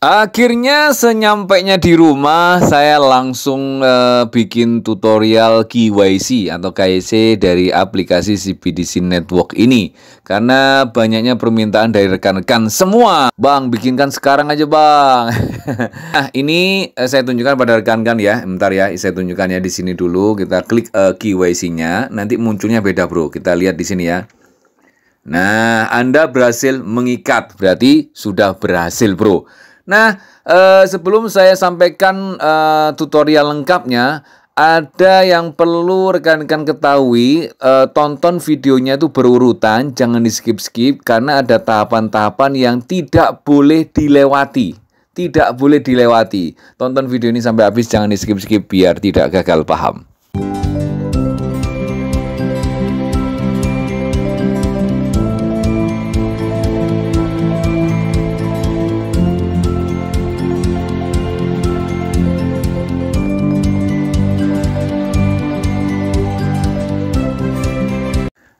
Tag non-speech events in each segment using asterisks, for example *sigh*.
Akhirnya senyampainya di rumah saya langsung uh, bikin tutorial KYC atau KYC dari aplikasi CBDC Network ini karena banyaknya permintaan dari rekan-rekan semua. Bang, bikinkan sekarang aja, Bang. *laughs* nah, ini uh, saya tunjukkan pada rekan-rekan ya. Bentar ya, saya tunjukkannya di sini dulu. Kita klik uh, eh, KYC-nya, nanti munculnya beda, Bro. Kita lihat di sini ya. Nah, Anda berhasil mengikat, berarti sudah berhasil, Bro. Nah, eh, sebelum saya sampaikan eh, tutorial lengkapnya, ada yang perlu rekan-rekan ketahui, eh, tonton videonya itu berurutan, jangan di skip-skip karena ada tahapan-tahapan yang tidak boleh dilewati. Tidak boleh dilewati. Tonton video ini sampai habis, jangan di skip-skip biar tidak gagal paham.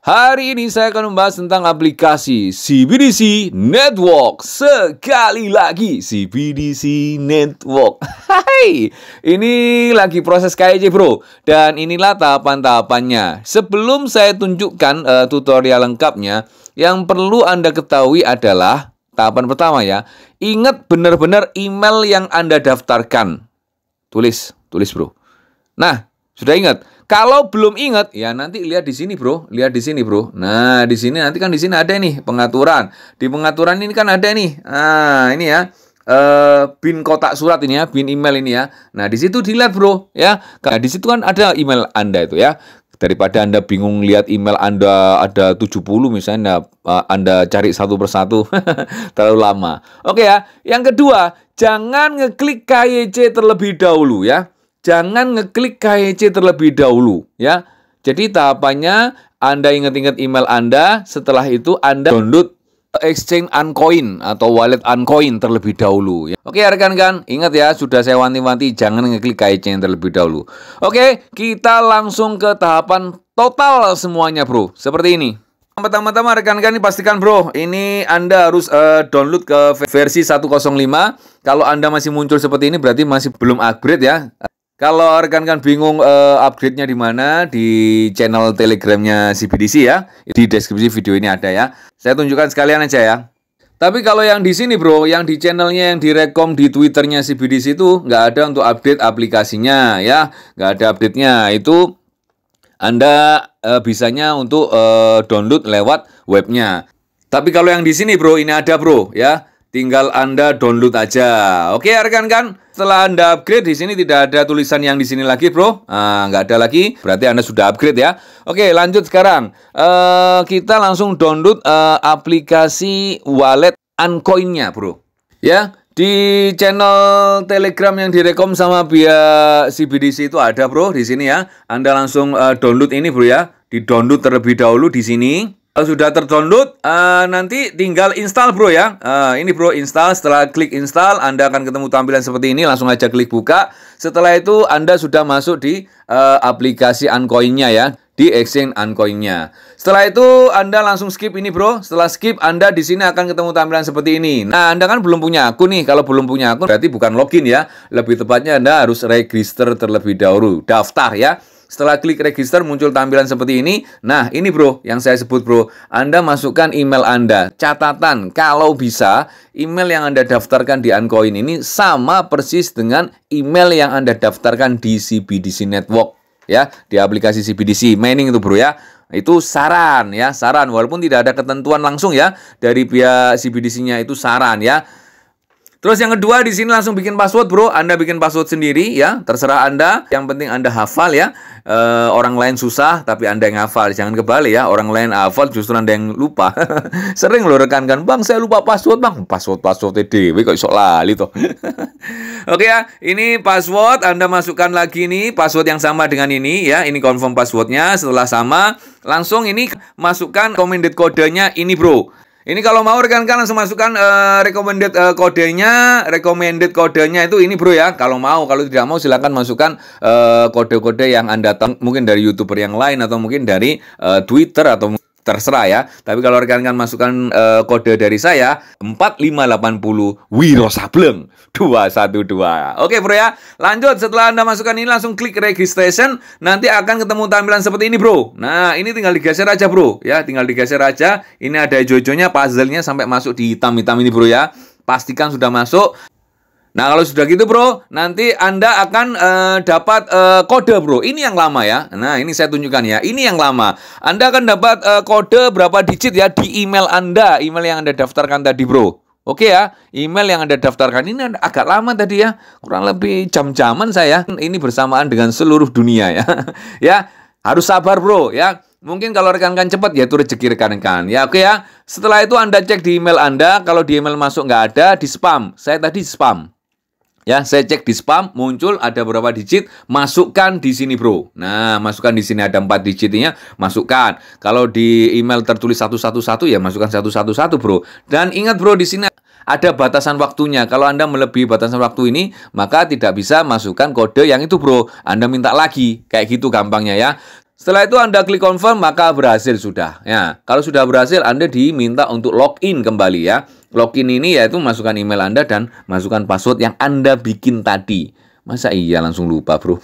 Hari ini saya akan membahas tentang aplikasi CBDC Network. Sekali lagi CBDC Network. *laughs* Hai, ini lagi proses KYC bro. Dan inilah tahapan-tahapannya. Sebelum saya tunjukkan uh, tutorial lengkapnya, yang perlu Anda ketahui adalah tahapan pertama ya. Ingat benar-benar email yang Anda daftarkan. Tulis, tulis bro. Nah, sudah ingat? Kalau belum ingat, ya nanti lihat di sini, Bro. Lihat di sini, Bro. Nah, di sini nanti kan di sini ada nih pengaturan. Di pengaturan ini kan ada nih. Nah, ini ya. Uh, bin kotak surat ini ya, bin email ini ya. Nah, di situ dilihat, Bro, ya. Nah, di situ kan ada email Anda itu ya. Daripada Anda bingung lihat email Anda ada 70 misalnya nah, eh, anda cari satu persatu *laughs* terlalu lama. Oke ya. Yang kedua, jangan ngeklik KYC terlebih dahulu ya jangan ngeklik KYC e terlebih dahulu ya. Jadi tahapannya Anda ingat-ingat email Anda, setelah itu Anda download exchange Uncoin atau wallet Uncoin terlebih dahulu ya. Oke rekan-rekan, ingat ya sudah saya wanti-wanti jangan ngeklik KYC e yang terlebih dahulu. Oke, kita langsung ke tahapan total semuanya, Bro. Seperti ini. Pertama-tama rekan-rekan ini pastikan bro, ini Anda harus uh, download ke versi 105. Kalau Anda masih muncul seperti ini berarti masih belum upgrade ya. Kalau rekan-rekan bingung uh, upgrade-nya di mana, di channel Telegramnya CBDC ya. Di deskripsi video ini ada ya. Saya tunjukkan sekalian aja ya. Tapi kalau yang di sini bro, yang di channelnya, yang direkom di Twitternya CBDC itu nggak ada untuk update aplikasinya ya. Nggak ada update-nya. Itu Anda uh, bisanya untuk uh, download lewat webnya. Tapi kalau yang di sini bro, ini ada bro ya. Tinggal Anda download aja. Oke, rekan kan? Setelah Anda upgrade, di sini tidak ada tulisan yang di sini lagi, bro. Nah, nggak ada lagi. Berarti Anda sudah upgrade ya. Oke, lanjut sekarang. Uh, kita langsung download uh, aplikasi wallet uncoinnya bro. Ya, di channel Telegram yang direkom sama Bia CBDC itu ada, bro, di sini ya. Anda langsung uh, download ini, bro ya. Di download terlebih dahulu di sini. Kalau eh, sudah terdownload uh, nanti tinggal install bro ya uh, ini bro install setelah klik install anda akan ketemu tampilan seperti ini langsung aja klik buka setelah itu anda sudah masuk di uh, aplikasi uncoin ya di exchange uncoin setelah itu anda langsung skip ini bro setelah skip anda di sini akan ketemu tampilan seperti ini nah anda kan belum punya akun nih kalau belum punya akun berarti bukan login ya lebih tepatnya anda harus register terlebih dahulu daftar ya setelah klik register muncul tampilan seperti ini. Nah, ini bro yang saya sebut bro. Anda masukkan email Anda. Catatan, kalau bisa email yang Anda daftarkan di Ancoin ini sama persis dengan email yang Anda daftarkan di CBDC Network ya, di aplikasi CBDC mining itu bro ya itu saran ya saran walaupun tidak ada ketentuan langsung ya dari pihak CBDC-nya itu saran ya Terus yang kedua di sini langsung bikin password, Bro. Anda bikin password sendiri ya, terserah Anda. Yang penting Anda hafal ya. E, orang lain susah tapi Anda yang hafal. Jangan kebalik ya, orang lain hafal justru Anda yang lupa. *laughs* Sering lo rekan-kan, "Bang, saya lupa password, Bang." Password password Wih kok sok lali toh. *laughs* Oke ya, ini password Anda masukkan lagi nih password yang sama dengan ini ya. Ini confirm passwordnya setelah sama langsung ini masukkan recommended kodenya ini, Bro. Ini kalau mau rekan-rekan langsung masukkan uh, recommended uh, kodenya, recommended kodenya itu ini bro ya. Kalau mau, kalau tidak mau silahkan masukkan eh, kode-kode uh, yang Anda mungkin dari YouTuber yang lain atau mungkin dari uh, Twitter atau terserah ya. Tapi kalau rekan-rekan masukkan uh, kode dari saya 4580 Wiro Sableng 212. Oke bro ya. Lanjut setelah Anda masukkan ini langsung klik registration nanti akan ketemu tampilan seperti ini bro. Nah, ini tinggal digeser aja bro ya, tinggal digeser aja. Ini ada jojonya puzzle-nya sampai masuk di hitam-hitam ini bro ya. Pastikan sudah masuk. Nah kalau sudah gitu bro, nanti anda akan uh, dapat uh, kode bro. Ini yang lama ya. Nah ini saya tunjukkan ya. Ini yang lama. Anda akan dapat uh, kode berapa digit ya di email anda, email yang anda daftarkan tadi bro. Oke ya, email yang Anda daftarkan ini agak lama tadi ya, kurang lebih jam-jaman saya. Ini bersamaan dengan seluruh dunia ya. *laughs* ya, harus sabar bro ya. Mungkin kalau rekan-rekan cepat ya itu rezeki rekan-rekan. Ya oke ya. Setelah itu Anda cek di email Anda, kalau di email masuk nggak ada, di spam. Saya tadi spam. Ya, saya cek di spam, muncul ada berapa digit, masukkan di sini bro. Nah, masukkan di sini ada 4 digitnya, masukkan. Kalau di email tertulis satu satu, ya masukkan satu satu satu bro. Dan ingat bro di sini ada batasan waktunya. Kalau Anda melebihi batasan waktu ini, maka tidak bisa masukkan kode yang itu bro. Anda minta lagi, kayak gitu gampangnya ya. Setelah itu Anda klik confirm, maka berhasil sudah. Ya, kalau sudah berhasil Anda diminta untuk login kembali ya. Login ini yaitu masukkan email Anda dan masukkan password yang Anda bikin tadi. Masa iya langsung lupa, Bro?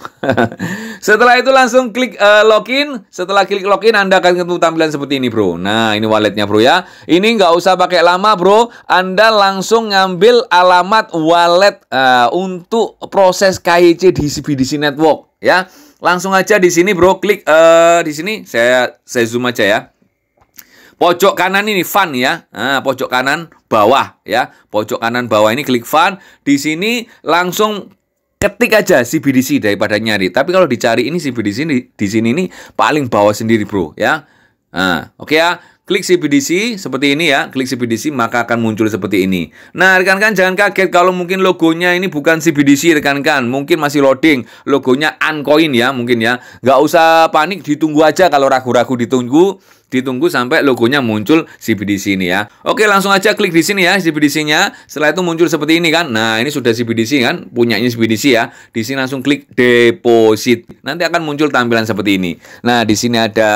*laughs* setelah itu langsung klik uh, login. Setelah klik login Anda akan ketemu tampilan seperti ini, Bro. Nah, ini walletnya, Bro ya. Ini nggak usah pakai lama, Bro. Anda langsung ngambil alamat wallet uh, untuk proses KYC di CBDC Network, ya. Langsung aja di sini, Bro, klik uh, di sini. Saya saya zoom aja ya. Pojok kanan ini fun ya. Nah, pojok kanan bawah ya. Pojok kanan bawah ini klik fun. Di sini langsung ketik aja CBDC daripada nyari. Tapi kalau dicari ini CBDC di, di sini ini paling bawah sendiri, Bro, ya. Nah, oke okay ya. Klik CBDC seperti ini ya, klik CBDC maka akan muncul seperti ini. Nah, rekan-rekan jangan kaget kalau mungkin logonya ini bukan CBDC rekan-rekan, mungkin masih loading, logonya Uncoin ya mungkin ya. Nggak usah panik, ditunggu aja kalau ragu-ragu ditunggu ditunggu sampai logonya muncul CBDC ini ya. Oke, langsung aja klik di sini ya CBDC-nya. Setelah itu muncul seperti ini kan. Nah, ini sudah CBDC kan, punyanya CBDC ya. Di sini langsung klik deposit. Nanti akan muncul tampilan seperti ini. Nah, di sini ada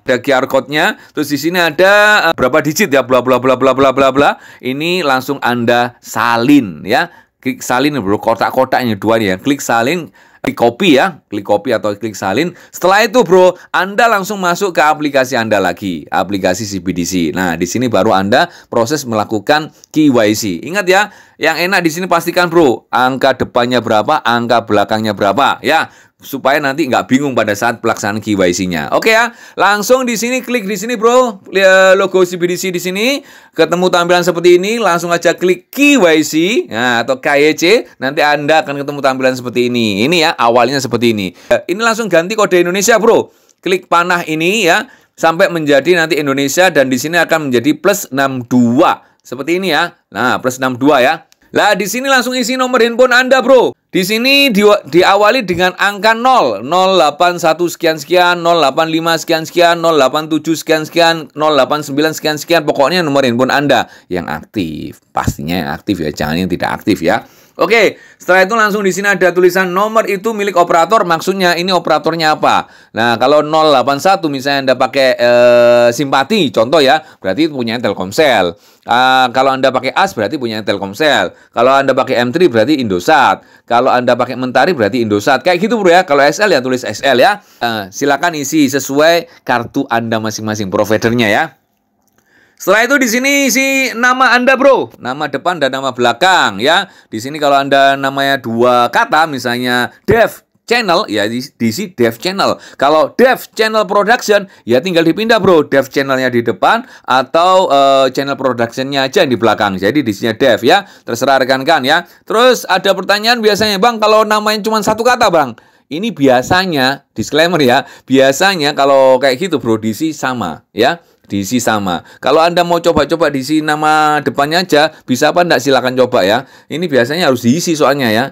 ada QR code-nya, terus di sini ada eh, berapa digit ya bla bla bla bla bla bla bla. Ini langsung Anda salin ya klik salin bro kotak-kotaknya dua ya klik salin klik copy ya, klik copy atau klik salin. Setelah itu bro, Anda langsung masuk ke aplikasi Anda lagi, aplikasi CBDC. Nah, di sini baru Anda proses melakukan KYC. Ingat ya, yang enak di sini pastikan bro, angka depannya berapa, angka belakangnya berapa ya supaya nanti nggak bingung pada saat pelaksanaan KYC-nya. Oke ya, langsung di sini klik di sini bro, eh, logo CBDC di sini, ketemu tampilan seperti ini, langsung aja klik KYC ya, atau KYC, nanti anda akan ketemu tampilan seperti ini. Ini ya awalnya seperti ini. Eh, ini langsung ganti kode Indonesia bro, klik panah ini ya sampai menjadi nanti Indonesia dan di sini akan menjadi plus 62 seperti ini ya. Nah plus 62 ya. Lah di sini langsung isi nomor handphone anda bro. Di sini di, diawali dengan angka 0, 081 sekian sekian, 085 sekian sekian, 087 sekian sekian, 089 sekian sekian, pokoknya nomor handphone Anda yang aktif. Pastinya yang aktif ya, jangan yang tidak aktif ya. Oke, setelah itu langsung di sini ada tulisan nomor itu milik operator, maksudnya ini operatornya apa? Nah, kalau 081 misalnya Anda pakai e, eh, simpati, contoh ya, berarti punya Telkomsel. Uh, kalau Anda pakai AS berarti punya Telkomsel. Kalau Anda pakai M3 berarti Indosat. Kalau Anda pakai Mentari berarti Indosat. Kayak gitu bro ya. Kalau SL ya tulis SL ya. Uh, silakan isi sesuai kartu Anda masing-masing providernya ya. Setelah itu di sini isi nama Anda, Bro. Nama depan dan nama belakang ya. Di sini kalau Anda namanya dua kata misalnya Dev channel ya di sini Dev channel. Kalau Dev channel production ya tinggal dipindah, Bro. Dev channelnya di depan atau uh, channel productionnya aja yang di belakang. Jadi di sini Dev ya. Terserah rekan-rekan ya. Terus ada pertanyaan biasanya, Bang, kalau namanya cuma satu kata, Bang. Ini biasanya disclaimer ya. Biasanya kalau kayak gitu, Bro, di diisi sama ya diisi sama. Kalau Anda mau coba-coba diisi nama depannya aja, bisa apa enggak silakan coba ya. Ini biasanya harus diisi soalnya ya.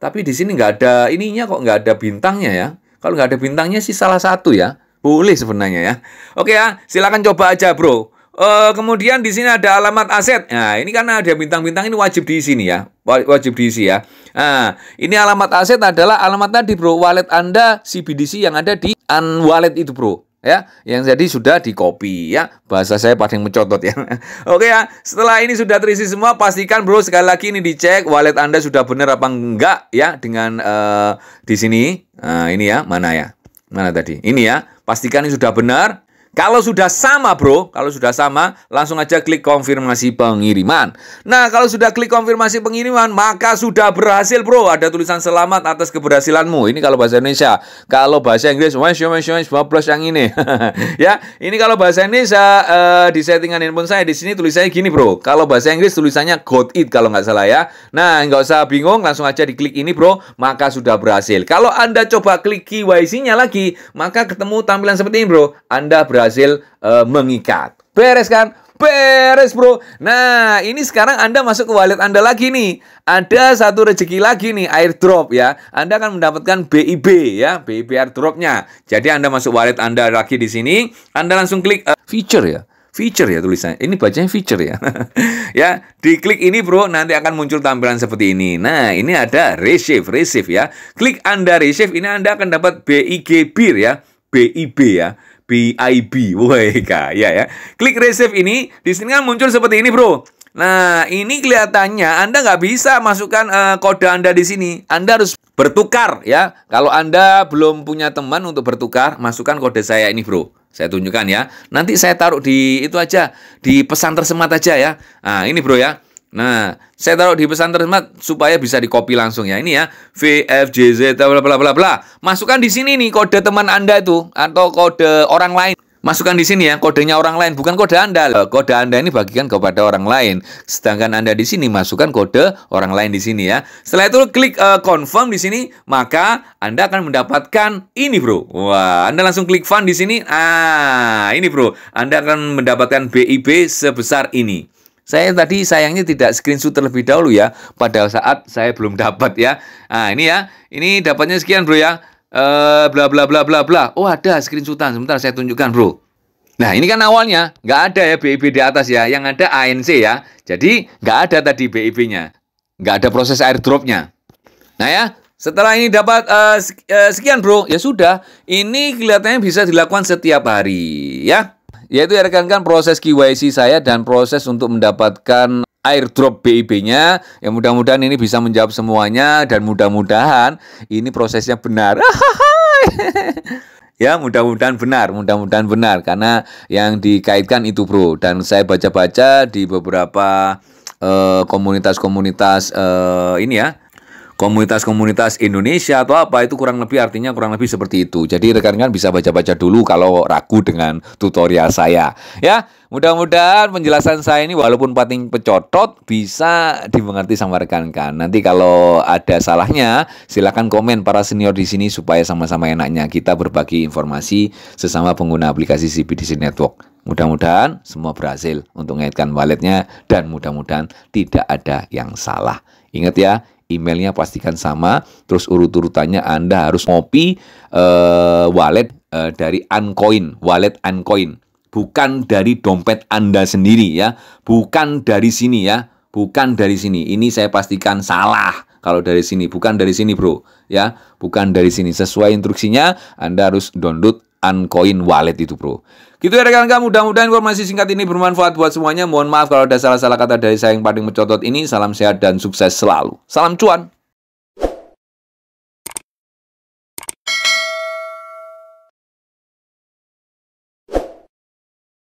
Tapi di sini nggak ada ininya kok nggak ada bintangnya ya. Kalau nggak ada bintangnya sih salah satu ya. Boleh sebenarnya ya. Oke ya, silakan coba aja bro. Uh, kemudian di sini ada alamat aset. Nah, ini karena ada bintang-bintang ini wajib diisi nih ya. Wajib diisi ya. Nah, ini alamat aset adalah alamat tadi, Bro. Wallet Anda CBDC yang ada di Unwallet itu, Bro ya yang jadi sudah di copy ya bahasa saya paling mencotot ya *laughs* oke ya setelah ini sudah terisi semua pastikan bro sekali lagi ini dicek wallet anda sudah benar apa enggak ya dengan uh, di sini uh, ini ya mana ya mana tadi ini ya pastikan ini sudah benar kalau sudah sama bro, kalau sudah sama, langsung aja klik konfirmasi pengiriman. Nah, kalau sudah klik konfirmasi pengiriman, maka sudah berhasil bro. Ada tulisan selamat atas keberhasilanmu. Ini kalau bahasa Indonesia. Kalau bahasa Inggris, wish, wish, wish, plus yang ini. *laughs* ya, ini kalau bahasa Indonesia uh, di settingan handphone saya di sini tulisannya gini bro. Kalau bahasa Inggris tulisannya got it kalau nggak salah ya. Nah, nggak usah bingung, langsung aja diklik ini bro, maka sudah berhasil. Kalau Anda coba klik KYC-nya lagi, maka ketemu tampilan seperti ini bro. Anda berhasil berhasil uh, eh, mengikat. Beres kan? Beres bro. Nah ini sekarang Anda masuk ke wallet Anda lagi nih. Ada satu rezeki lagi nih airdrop ya. Anda akan mendapatkan BIB ya, BIB airdropnya. Jadi Anda masuk wallet Anda lagi di sini. Anda langsung klik uh, feature ya feature ya tulisannya. Ini bacanya feature ya. *laughs* ya, diklik ini bro, nanti akan muncul tampilan seperti ini. Nah, ini ada receive, receive ya. Klik Anda receive, ini Anda akan dapat BIG bir ya. BIB ya. BIB. Woi, ya ya. Klik receive ini di sini kan muncul seperti ini, Bro. Nah, ini kelihatannya Anda nggak bisa masukkan uh, kode Anda di sini. Anda harus bertukar ya. Kalau Anda belum punya teman untuk bertukar, masukkan kode saya ini, Bro. Saya tunjukkan ya. Nanti saya taruh di itu aja, di pesan tersemat aja ya. Nah, ini Bro ya. Nah, saya taruh di pesan tersemat supaya bisa di copy langsung ya. Ini ya, V F J Z, bla bla bla bla. Masukkan di sini nih kode teman Anda itu atau kode orang lain. Masukkan di sini ya kodenya orang lain, bukan kode Anda. Kode Anda ini bagikan kepada orang lain. Sedangkan Anda di sini masukkan kode orang lain di sini ya. Setelah itu klik uh, confirm di sini, maka Anda akan mendapatkan ini, Bro. Wah, Anda langsung klik fund di sini. Ah, ini, Bro. Anda akan mendapatkan BIB sebesar ini. Saya tadi sayangnya tidak screenshot terlebih dahulu ya, pada saat saya belum dapat ya. Nah, ini ya, ini dapatnya sekian bro ya. Eh, bla bla bla bla bla. Oh, ada screenshotan. Sebentar saya tunjukkan bro. Nah, ini kan awalnya nggak ada ya BIB di atas ya, yang ada ANC ya. Jadi nggak ada tadi BIB-nya, nggak ada proses airdropnya. Nah ya, setelah ini dapat uh, sekian bro, ya sudah. Ini kelihatannya bisa dilakukan setiap hari ya. Yaitu ya rekan-rekan proses KYC saya dan proses untuk mendapatkan airdrop BIB-nya. yang mudah-mudahan ini bisa menjawab semuanya dan mudah-mudahan ini prosesnya benar. *laughs* ya mudah-mudahan benar, mudah-mudahan benar karena yang dikaitkan itu bro dan saya baca-baca di beberapa eh, komunitas-komunitas uh, uh, ini ya komunitas-komunitas Indonesia atau apa itu kurang lebih artinya kurang lebih seperti itu. Jadi rekan-rekan bisa baca-baca dulu kalau ragu dengan tutorial saya. Ya, mudah-mudahan penjelasan saya ini walaupun pating pecotot bisa dimengerti sama rekan-rekan. Nanti kalau ada salahnya silahkan komen para senior di sini supaya sama-sama enaknya kita berbagi informasi sesama pengguna aplikasi CBDC Network. Mudah-mudahan semua berhasil untuk mengaitkan walletnya dan mudah-mudahan tidak ada yang salah. Ingat ya, emailnya pastikan sama, terus urut-urutannya Anda harus ngopi uh, wallet uh, dari Uncoin, wallet Uncoin, bukan dari dompet Anda sendiri ya, bukan dari sini ya, bukan dari sini. Ini saya pastikan salah kalau dari sini, bukan dari sini bro, ya, bukan dari sini. Sesuai instruksinya, Anda harus download Uncoin wallet itu bro. Gitu ya rekan-rekan, mudah-mudahan informasi singkat ini bermanfaat buat semuanya. Mohon maaf kalau ada salah-salah kata dari saya yang paling mencotot ini. Salam sehat dan sukses selalu. Salam cuan.